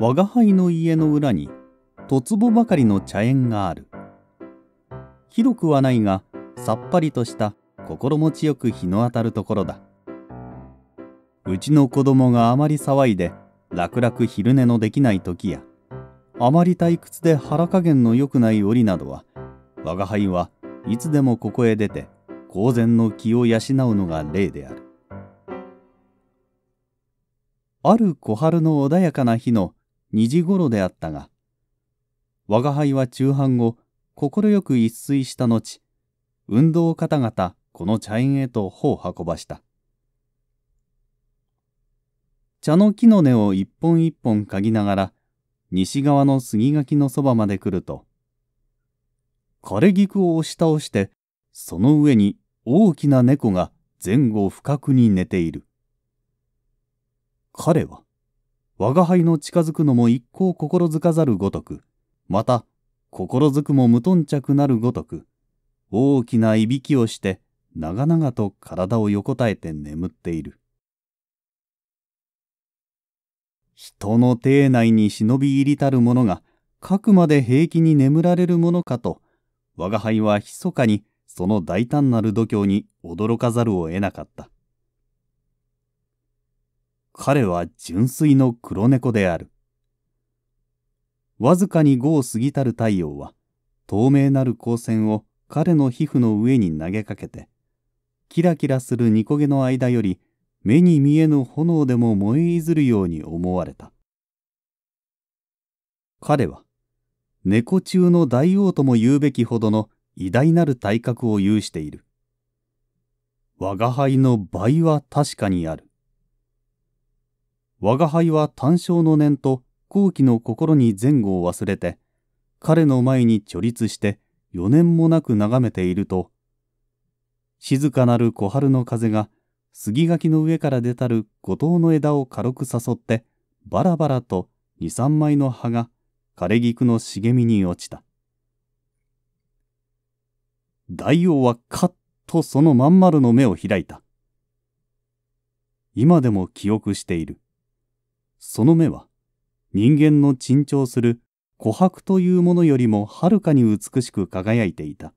我が輩の家の裏にとつぼばかりの茶園がある広くはないがさっぱりとした心持ちよく日の当たるところだうちの子供があまり騒いで楽々昼寝のできない時やあまり退屈で腹加減の良くない折などは我が輩はいつでもここへ出て公然の気を養うのが例であるある小春の穏やかな日の2時ごろであったが、我が輩は中半後、快く一睡した後、運動方々、この茶園へと歩を運ばした。茶の木の根を一本一本嗅ぎながら、西側の杉垣のそばまで来ると、枯れ菊を押し倒して、その上に大きな猫が前後不覚に寝ている。彼は、我が輩の近づくのも一向心づかざるごとく、また、心づくも無頓着なるごとく、大きないびきをして、長々と体を横たえて眠っている。人の邸内に忍び入りたる者が、かくまで平気に眠られるものかと、我が輩は密かにその大胆なる度胸に驚かざるを得なかった。彼は純粋の黒猫である。わずかに5を過ぎたる太陽は、透明なる光線を彼の皮膚の上に投げかけて、キラキラする煮焦げの間より、目に見えぬ炎でも燃えいずるように思われた。彼は、猫中の大王とも言うべきほどの偉大なる体格を有している。我が輩の倍は確かにある。我が輩は単勝の念と後期の心に前後を忘れて、彼の前に貯立して4年もなく眺めていると、静かなる小春の風が杉垣の上から出たる五島の枝を軽く誘って、バラバラと二三枚の葉が枯れ菊の茂みに落ちた。大王はカッとそのまん丸の目を開いた。今でも記憶している。その目は人間の珍重する琥珀というものよりもはるかに美しく輝いていた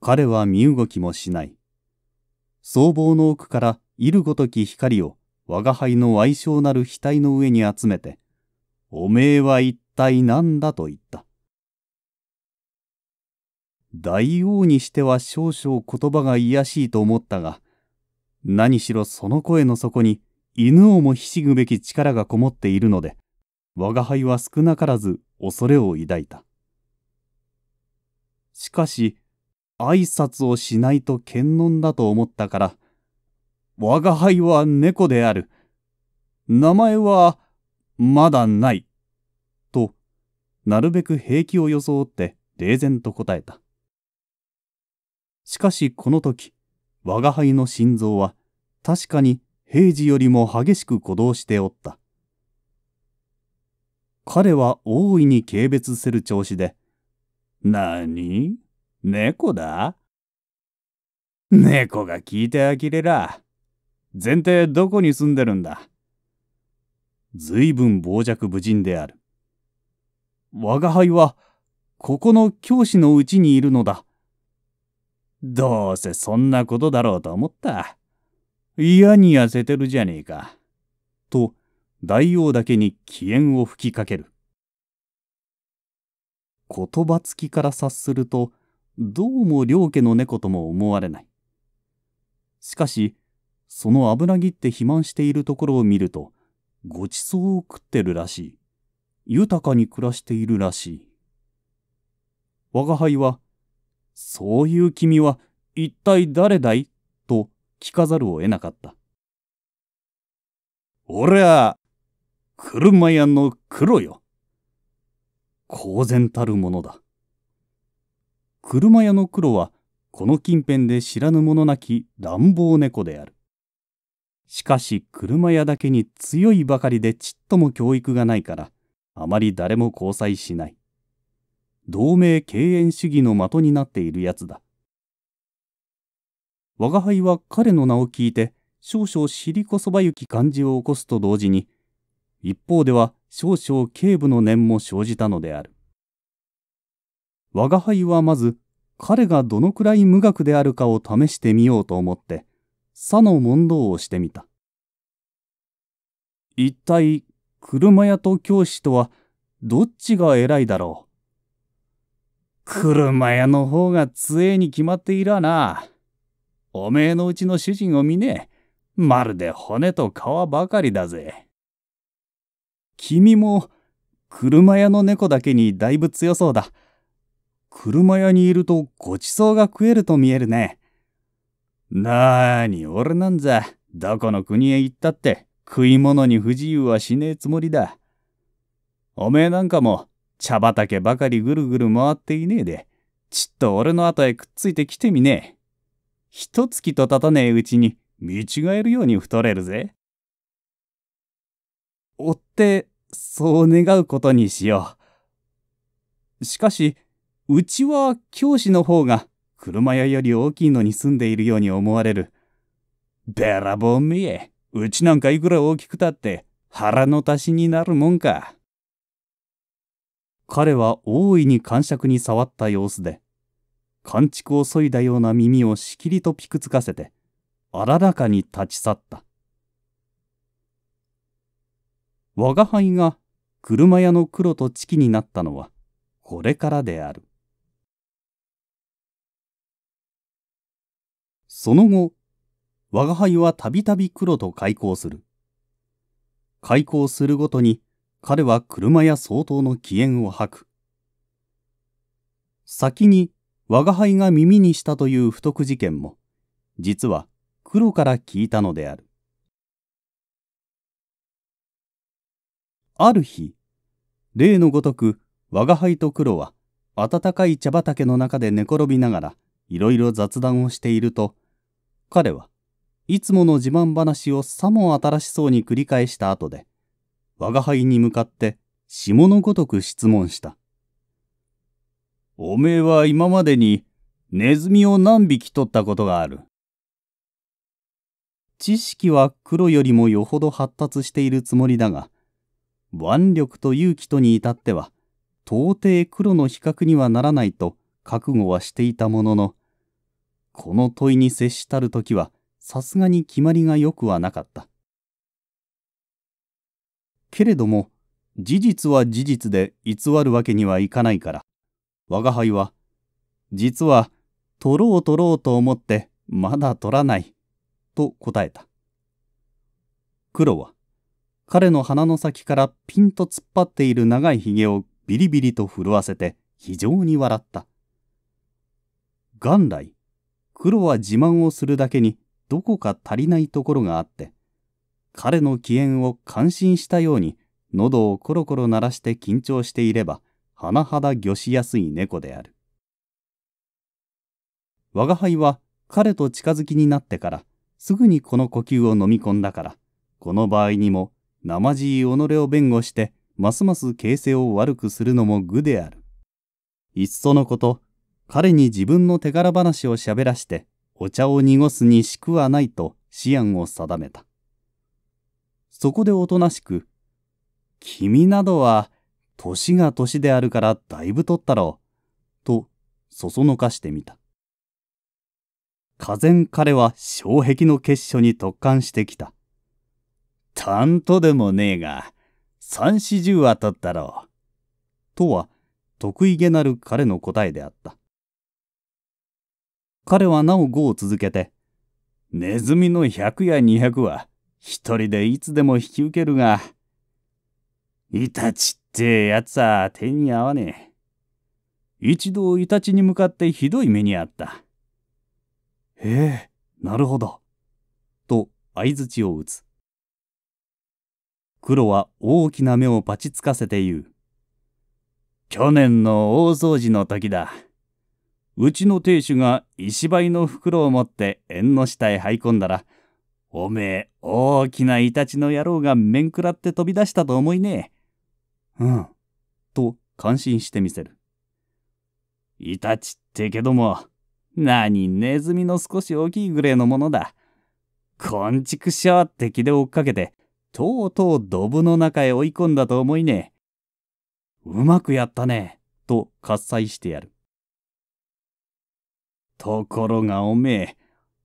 彼は身動きもしない僧帽の奥からいるごとき光を我が輩の矮小なる額の上に集めて「おめえは一体何だ?」と言った大王にしては少々言葉が卑しいと思ったが何しろその声の底に犬をもひしぐべき力がこもっているので我が輩は少なからず恐れを抱いたしかし挨拶をしないと剣音だと思ったから我が輩は猫である名前はまだないとなるべく平気を装って冷然と答えたしかしこの時吾輩の心臓は確かに平時よりも激しく鼓動しておった。彼は大いに軽蔑する調子で、なに猫だ猫が聞いて呆れら。前提どこに住んでるんだずいぶん傍若無人である。我が輩は、ここの教師のうちにいるのだ。どうせそんなことだろうと思った。嫌に痩せてるじゃねえか。と、大王だけに機嫌を吹きかける。言葉つきから察すると、どうも両家の猫とも思われない。しかし、その油ぎって肥満しているところを見ると、ごちそうを食ってるらしい。豊かに暮らしているらしい。我が輩はそういう君は一体誰だいと聞かざるを得なかった。俺は、車屋の黒よ。公然たるものだ。車屋の黒は、この近辺で知らぬ者なき乱暴猫である。しかし車屋だけに強いばかりでちっとも教育がないから、あまり誰も交際しない。同盟敬遠主義の的になっているやつだ我が輩は彼の名を聞いて少々尻こそばゆき感じを起こすと同時に一方では少々警部の念も生じたのである我が輩はまず彼がどのくらい無学であるかを試してみようと思ってさの問答をしてみた一体車屋と教師とはどっちが偉いだろう車屋の方が強に決まっていらな。おめえのうちの主人を見ねえ。まるで骨と皮ばかりだぜ。君も、車屋の猫だけにだいぶ強そうだ。車屋にいるとごちそうが食えると見えるね。なーに、俺なんざ、どこの国へ行ったって食い物に不自由はしねえつもりだ。おめえなんかも茶畑ばかりぐるぐる回っていねえで、ちっと俺の後へくっついてきてみねえ。一月と経たねえうちに見違えるように太れるぜ。追って、そう願うことにしよう。しかし、うちは教師の方が車屋より大きいのに住んでいるように思われる。べらぼうめえ、うちなんかいくら大きくたって腹の足しになるもんか。彼は大いに感触に触った様子で、感触をそいだような耳をしきりとピクつかせて、あららかに立ち去った。我が輩が車屋の黒とチキになったのは、これからである。その後、我が輩はたびたび黒と開口する。開口するごとに彼は車や相当の機嫌を吐く。先に吾輩が耳にしたという不徳事件も、実は黒から聞いたのである。ある日、例のごとく吾輩と黒は暖かい茶畑の中で寝転びながらいろいろ雑談をしていると、彼はいつもの自慢話をさも新しそうに繰り返した後で、吾輩に向かって下のごとく質問した。おめえは今までにネズミを何匹取ったことがある知識は黒よりもよほど発達しているつもりだが、腕力と勇気とに至っては、到底黒の比較にはならないと覚悟はしていたものの、この問いに接したる時は、さすがに決まりがよくはなかった。けれども事実は事実で偽るわけにはいかないから吾輩は実は取ろう取ろうと思ってまだ取らないと答えた黒は彼の鼻の先からピンと突っ張っている長いひげをビリビリと震わせて非常に笑った元来黒は自慢をするだけにどこか足りないところがあって彼の機嫌を感心したように喉をコロコロ鳴らして緊張していれば甚だ魚しやすい猫である吾輩は彼と近づきになってからすぐにこの呼吸を飲み込んだからこの場合にも生じい己を弁護してますます形勢を悪くするのも愚であるいっそのこと彼に自分の手柄話をしゃべらしてお茶を濁すにしくはないと思案を定めたそこでおとなしく、君などは、年が年であるからだいぶとったろう、と、そそのかしてみた。俄然彼は障壁の結所に突貫してきた。たんとでもねえが、三四十はとったろう。とは、得意げなる彼の答えであった。彼はなお語を続けて、ネズミの百や二百は、一人でいつでも引き受けるが、イタチってやつは手に合わねえ。一度イタチに向かってひどい目にあった。へえ、なるほど。と相槌を打つ。黒は大きな目をパチつかせて言う。去年の大掃除の時だ。うちの亭主が石灰の袋を持って縁の下へ這い込んだら、おめえ、大きなイタチの野郎が面食らって飛び出したと思いねえ。うん。と、感心してみせる。イタチってけども、何ネズミの少し大きいぐらいのものだ。こんちくしゃって気で追っかけて、とうとうドブの中へ追い込んだと思いねえ。うまくやったね、と喝采してやる。ところがおめえ、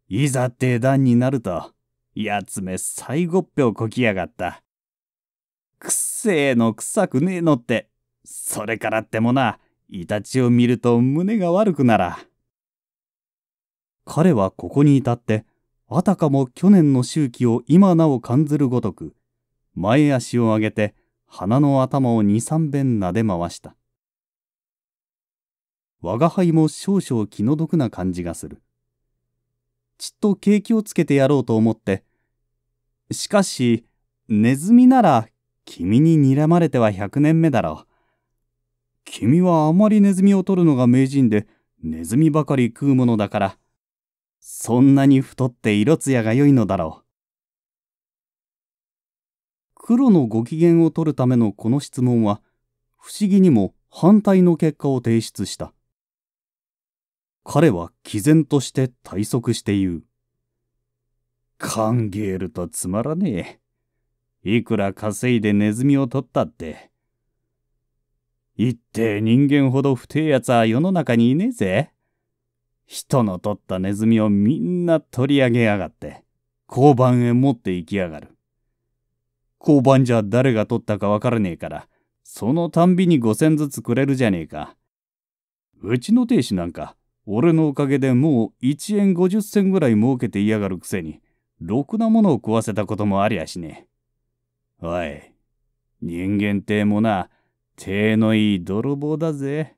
いざって段になると、やつめ最後っぺをこきやがった。くせえの臭くねえのって、それからってもな、イタチを見ると胸が悪くなら。彼はここに至って、あたかも去年の周期を今なお感ずるごとく、前足を上げて鼻の頭を二三遍撫で回した。我が輩も少々気の毒な感じがする。ちっと景気をつけてやろうと思って。しかし、ネズミなら君に睨まれては100年目だろう。君はあまりネズミを取るのが名人で、ネズミばかり食うものだから、そんなに太って色艶が良いのだろう。黒のご機嫌を取るためのこの質問は、不思議にも反対の結果を提出した。彼は毅然として退側して言う。カンゲールとつまらねえ。いくら稼いでネズミを取ったって。一定人間ほど不定奴は世の中にいねえぜ。人の取ったネズミをみんな取り上げやがって、交番へ持って行きやがる。交番じゃ誰が取ったかわからねえから、そのたんびに五千ずつくれるじゃねえか。うちの亭主なんか、俺のおかげでもう1円50銭ぐらい儲けて嫌がるくせに、ろくなものを食わせたこともありゃしねえ。おい、人間ってもな、手のいい泥棒だぜ。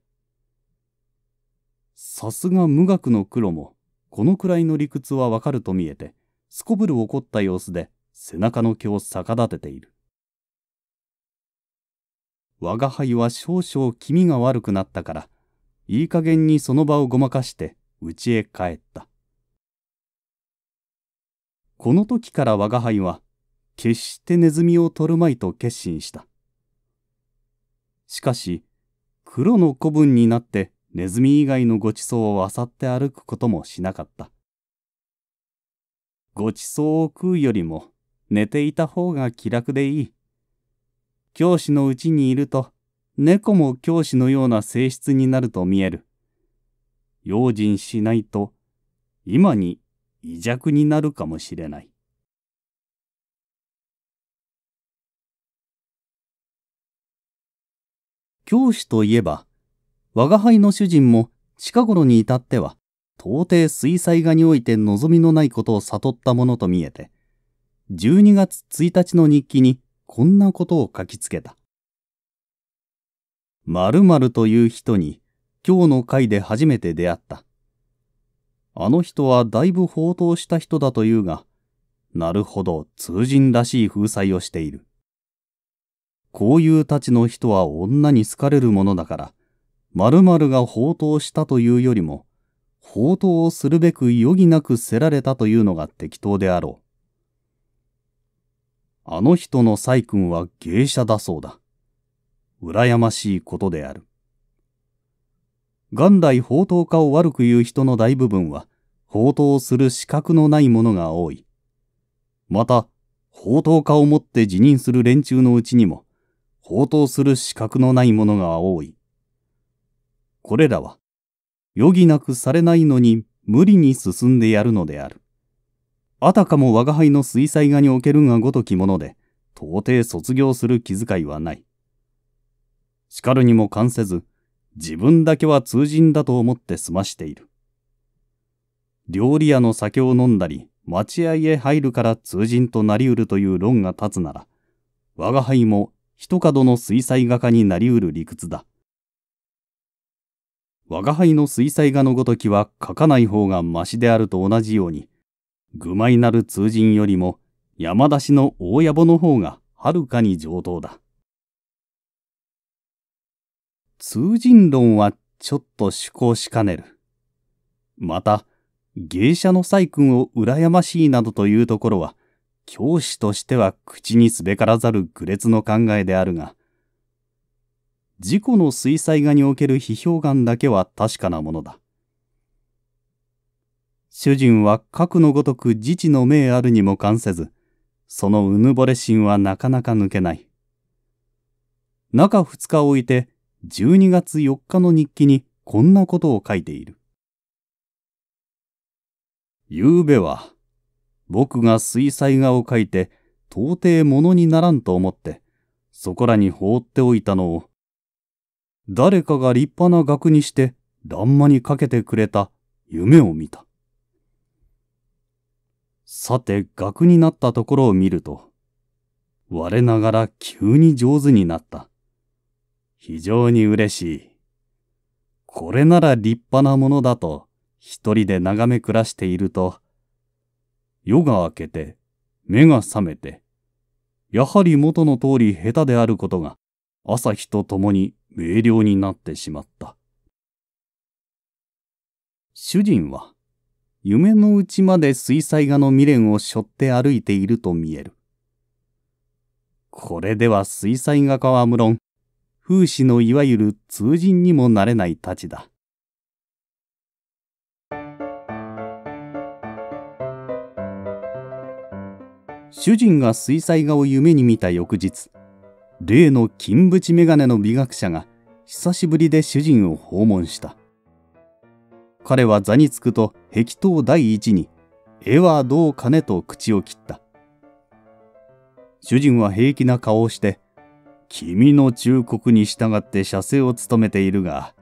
さすが無学の黒も、このくらいの理屈はわかると見えて、すこぶる怒った様子で背中の毛を逆立てている。我が輩は少々気味が悪くなったから、いい加減にその場をごまかして家へ帰ったこの時から吾輩は決してネズミを取るまいと決心したしかし黒の子分になってネズミ以外のごちそうをあさって歩くこともしなかったごちそうを食うよりも寝ていた方が気楽でいい教師のうちにいると猫も教師のような性質になると見える。用心しないと、今に微弱になるかもしれない。教師といえば、我が輩の主人も近頃に至っては、到底水彩画において望みのないことを悟ったものと見えて、12月1日の日記にこんなことを書きつけた。〇〇という人に今日の会で初めて出会った。あの人はだいぶ放蕩した人だというが、なるほど通人らしい風采をしている。こういうたちの人は女に好かれるものだから、〇〇が放蕩したというよりも、放蕩をするべく余儀なくせられたというのが適当であろう。あの人の細君は芸者だそうだ。羨ましいことである。元来宝刀家を悪く言う人の大部分は、宝刀する資格のない者が多い。また、宝刀家をもって辞任する連中のうちにも、法刀する資格のない者が多い。これらは、余儀なくされないのに無理に進んでやるのである。あたかも我が輩の水彩画におけるがごときもので、到底卒業する気遣いはない。叱るにも関せず、自分だけは通人だと思って済ましている。料理屋の酒を飲んだり、待合へ入るから通人となりうるという論が立つなら、我が輩も一角の水彩画家になりうる理屈だ。我が輩の水彩画のごときは書かない方がましであると同じように、愚昧なる通人よりも山出しの大野暮の方がはるかに上等だ。通人論はちょっと趣向しかねる。また、芸者の細君を羨ましいなどというところは、教師としては口にすべからざる愚劣の考えであるが、自己の水彩画における批評眼だけは確かなものだ。主人は核のごとく自治の命あるにも関せず、そのうぬぼれ心はなかなか抜けない。中二日置いて12月4日の日記にこんなことを書いている。昨べは、僕が水彩画を描いて、到底物にならんと思って、そこらに放っておいたのを、誰かが立派な額にして、欄間にかけてくれた夢を見た。さて、額になったところを見ると、我ながら急に上手になった。非常に嬉しい。これなら立派なものだと一人で眺め暮らしていると、夜が明けて目が覚めて、やはり元の通り下手であることが朝日と共に明瞭になってしまった。主人は夢のうちまで水彩画の未練を背負って歩いていると見える。これでは水彩画家は無論、風刺のいわゆる通人にもなれないたちだ。主人が水彩画を夢に見た翌日、例の金縁眼鏡の美学者が久しぶりで主人を訪問した。彼は座につくと壁頭第一に、絵はどうかねと口を切った。主人は平気な顔をして、君の忠告に従って写生を務めているが、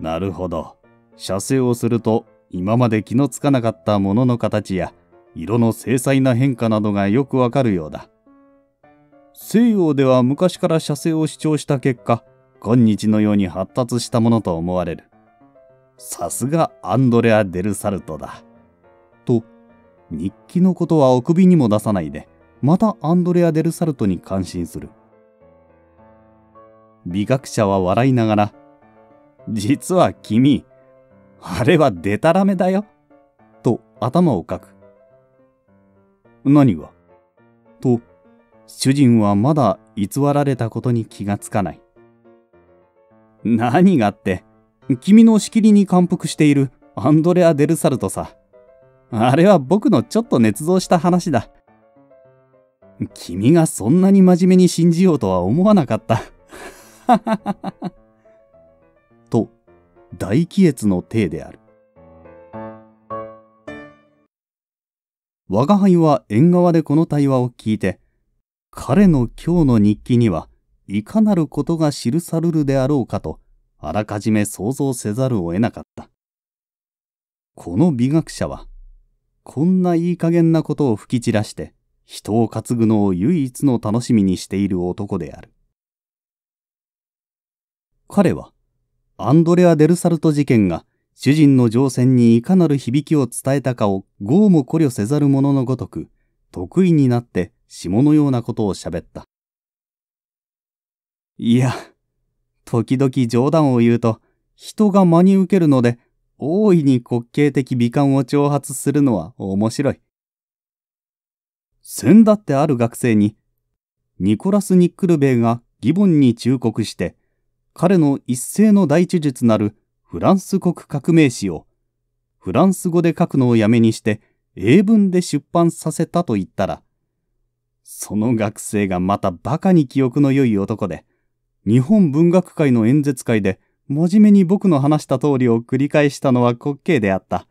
なるほど。写生をすると、今まで気のつかなかったものの形や、色の精細な変化などがよくわかるようだ。西洋では昔から写生を主張した結果、今日のように発達したものと思われる。さすがアンドレア・デルサルトだ。と、日記のことはお首にも出さないで、またアンドレア・デルサルトに感心する。美学者は笑いながら、実は君、あれはデタラメだよ、と頭をかく。何がと、主人はまだ偽られたことに気がつかない。何がって、君のしきりに感服しているアンドレア・デルサルトさ。あれは僕のちょっと捏造した話だ。君がそんなに真面目に信じようとは思わなかった。と、大気越の体である。我が輩は縁側でこの対話を聞いて、彼の今日の日記にはいかなることが記さるるであろうかと、あらかじめ想像せざるを得なかった。この美学者は、こんないい加減なことを吹き散らして、人を担ぐのを唯一の楽しみにしている男である。彼は、アンドレア・デルサルト事件が主人の乗船にいかなる響きを伝えたかを業も考慮せざる者のごとく、得意になって下のようなことを喋った。いや、時々冗談を言うと、人が真に受けるので、大いに滑稽的美観を挑発するのは面白い。先だってある学生に、ニコラス・ニックルベイがギボンに忠告して、彼の一世の大知術なるフランス国革命史をフランス語で書くのをやめにして英文で出版させたと言ったら、その学生がまたバカに記憶の良い男で、日本文学界の演説会で真面目に僕の話した通りを繰り返したのは滑稽であった。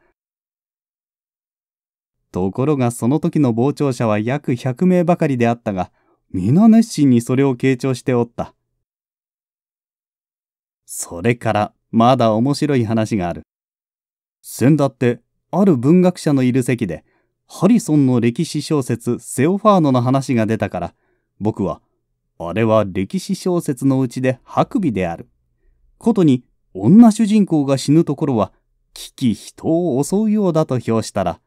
ところがその時の傍聴者は約100名ばかりであったが、皆熱心にそれを傾聴しておった。それからまだ面白い話がある。先だってある文学者のいる席でハリソンの歴史小説セオファーノの話が出たから僕はあれは歴史小説のうちでハクビである。ことに女主人公が死ぬところは危機人を襲うようだと評したら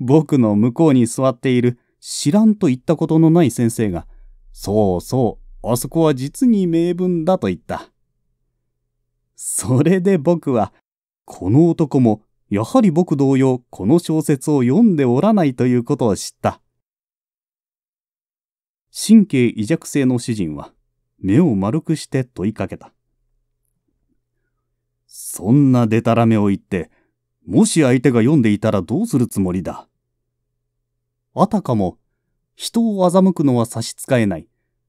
僕の向こうに座っている知らんと言ったことのない先生がそうそうあそこは実に名文だと言った。それで僕は、この男も、やはり僕同様、この小説を読んでおらないということを知った。神経異弱性の主人は、目を丸くして問いかけた。そんなでたらめを言って、もし相手が読んでいたらどうするつもりだ。あたかも、人を欺くのは差し支えない。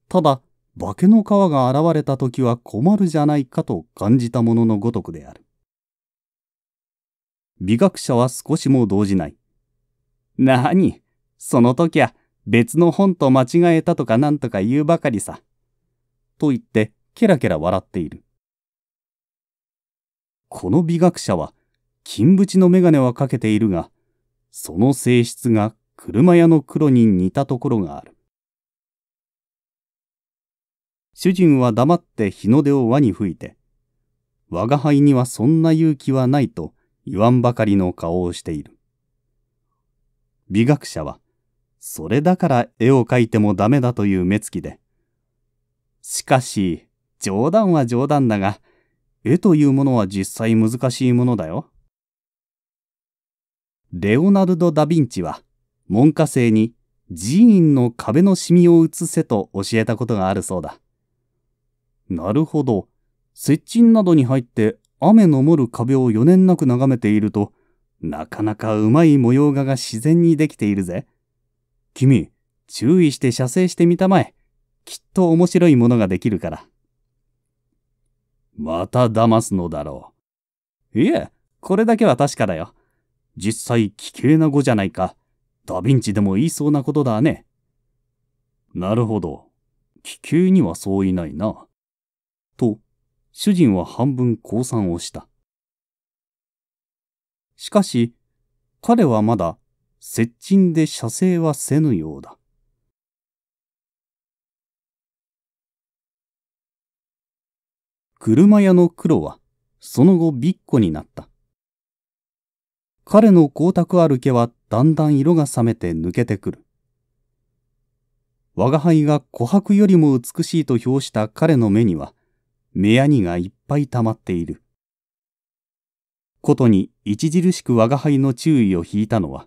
ただ、化けの皮が現れた時は困るじゃないかと感じたもののごとくである。美学者は少しも動じない。なに、その時は別の本と間違えたとかなんとか言うばかりさ。と言ってケラケラ笑っている。この美学者は金縁の眼鏡はかけているが、その性質が車屋の黒に似たところがある。主人は黙って日の出を輪に吹いて、我が輩にはそんな勇気はないと言わんばかりの顔をしている。美学者は、それだから絵を描いてもダメだという目つきで、しかし、冗談は冗談だが、絵というものは実際難しいものだよ。レオナルド・ダ・ヴィンチは、門下生に寺院の壁のシミを写せと教えたことがあるそうだ。なるほど接近などに入って雨のもる壁を余念なく眺めているとなかなかうまい模様画が自然にできているぜ君注意して写生してみたまえきっと面白いものができるからまた騙すのだろういえこれだけは確かだよ実際奇形な語じゃないかダヴィンチでも言いそうなことだねなるほど気球にはそういないなと、主人は半分降参をした。しかし、彼はまだ、接近で射精はせぬようだ。車屋の黒は、その後びっこになった。彼の光沢ある毛はだんだん色が冷めて抜けてくる。我が輩が琥珀よりも美しいと評した彼の目には、目やにがいっぱい溜まっている。ことに著しく我が輩の注意を引いたのは、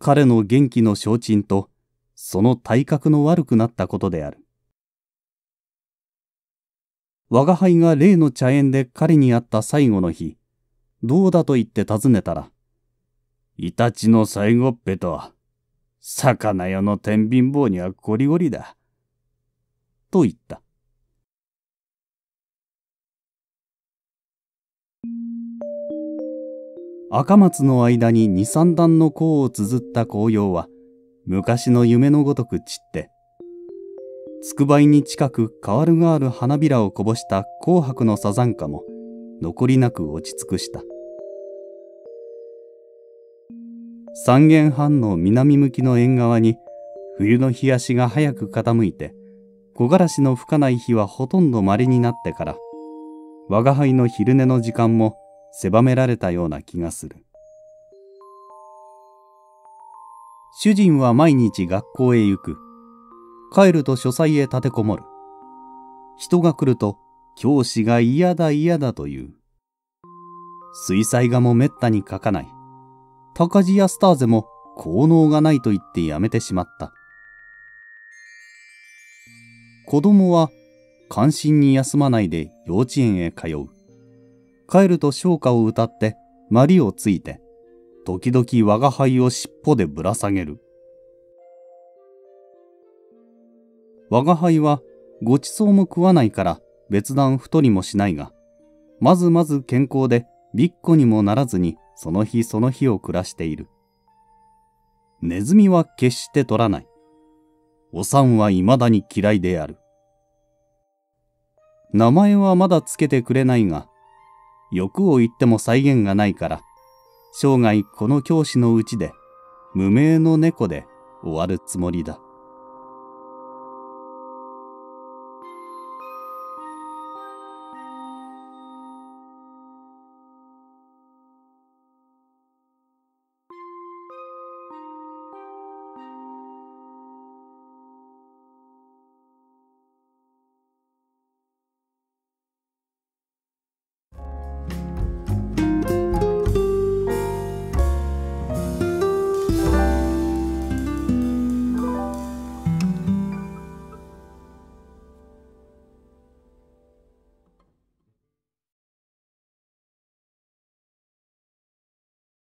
彼の元気の承知と、その体格の悪くなったことである。我が輩が例の茶園で彼に会った最後の日、どうだと言って尋ねたら、イタチの最後っぺとは、魚屋の天秤棒にはゴリゴリだ。と言った。赤松の間に二三段の甲を綴った紅葉は、昔の夢のごとく散って、つくばいに近く変わるがある花びらをこぼした紅白のサザンカも、残りなく落ち尽くした。三軒半の南向きの縁側に、冬の日足が早く傾いて、木枯らしの吹かない日はほとんど稀になってから、我が輩の昼寝の時間も狭められたような気がする。主人は毎日学校へ行く。帰ると書斎へ立てこもる。人が来ると教師が嫌だ嫌だという。水彩画もめったに描かない。高地やスターゼも効能がないと言ってやめてしまった。子供は関心に休まないで幼稚園へ通う。帰ると唱歌を歌って、まりをついて、時々我が輩を尻尾でぶら下げる。我が輩はごちそうも食わないから別段太りもしないが、まずまず健康でびっこにもならずにその日その日を暮らしている。ネズミは決して取らない。おさんは未だに嫌いである。名前はまだつけてくれないが、欲を言っても再現がないから、生涯この教師のうちで、無名の猫で終わるつもりだ。